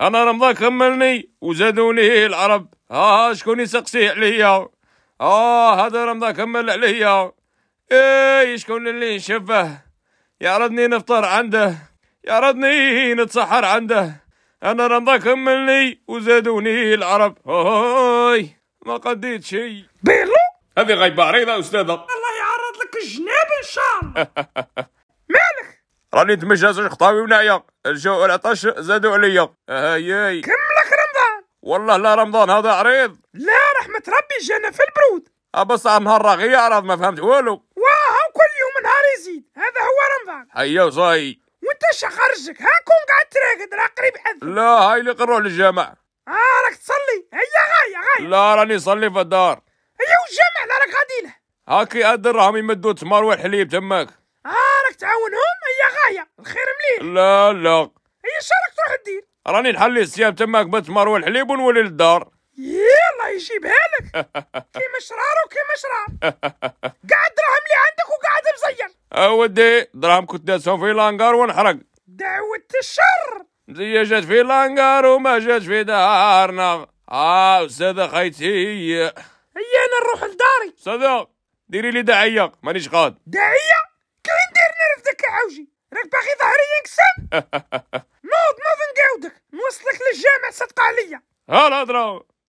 انا رمضان خملني وزادوني العرب ها, آه شكون يسقسي عليا اه هذا رمضان كمل عليا اي شكون اللي نشبه يعرضني نفطر عنده يعرضني نتسحر عنده انا رمضان كملني وزادوني العرب هاي ما قديت شيء بيلو هذه غيبه عريضه استاذه الله يعرض لك الجناب ان شاء الله راني دمج زوج خطاوي ونايا الجو العطش زادوا عليا هاي كملك رمضان والله لا رمضان هذا عريض لا رحمة ربي جانا في البرود أبص أه، نهار راغي عرض ما فهمت والو واه كل يوم نهار يزيد هذا هو رمضان هيا أيوة، وصاي وانت شخرجك ها كون قاعد تراقد راه قريب حد لا هاي اللي قروا للجامع اه راك تصلي هيا غاية غاية لا راني نصلي في الدار هيا والجامع لا راك غادي له هاكي راهم يمدوا التمر والحليب تماك تعاونهم هي غايه الخير مليح لا لا هي شارك تروح الدين راني نحلي الصيام تماك بنت مروى الحليب ونولي للدار يلا يجيبها لك كيما شرار وكيما شرار قاعد دراهم اللي عندك وقاعد مزير اودي دراهم كنت داسهم في لانكار ونحرق دعوة الشر هي جات في لانكار وما جات في دارنا اه استاذة خيتي هي انا نروح لداري صدق ديري لي داعية مانيش قاد داعية نقودك عوجي راك باغي ظهري ينكسر نوض نوض نقاودك نوصلك للجامع صدق عليا ها الهضره